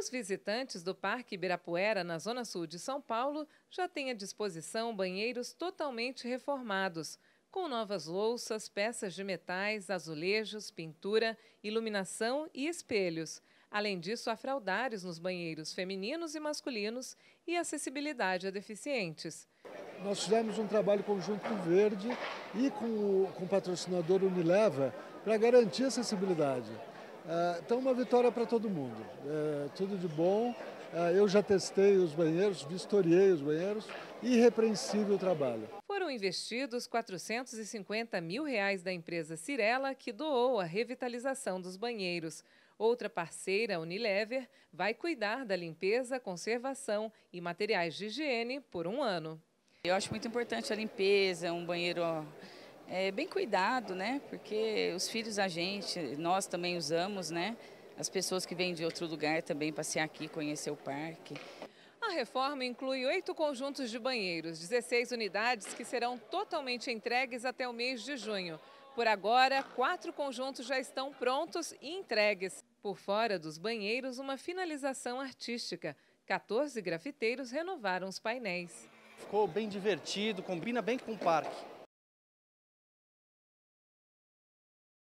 Os visitantes do Parque Ibirapuera, na Zona Sul de São Paulo, já têm à disposição banheiros totalmente reformados, com novas louças, peças de metais, azulejos, pintura, iluminação e espelhos. Além disso, há fraldares nos banheiros femininos e masculinos e acessibilidade a deficientes. Nós fizemos um trabalho conjunto com o Verde e com o, com o patrocinador Unileva para garantir acessibilidade. Ah, então, uma vitória para todo mundo. É, tudo de bom. Ah, eu já testei os banheiros, vistoriei os banheiros. Irrepreensível trabalho. Foram investidos 450 mil reais da empresa Cirela, que doou a revitalização dos banheiros. Outra parceira, Unilever, vai cuidar da limpeza, conservação e materiais de higiene por um ano. Eu acho muito importante a limpeza, um banheiro é, bem cuidado, né? Porque os filhos da gente, nós também usamos, né? As pessoas que vêm de outro lugar também passear aqui, conhecer o parque. A reforma inclui oito conjuntos de banheiros, 16 unidades que serão totalmente entregues até o mês de junho. Por agora, quatro conjuntos já estão prontos e entregues. Por fora dos banheiros, uma finalização artística. 14 grafiteiros renovaram os painéis. Ficou bem divertido, combina bem com o parque.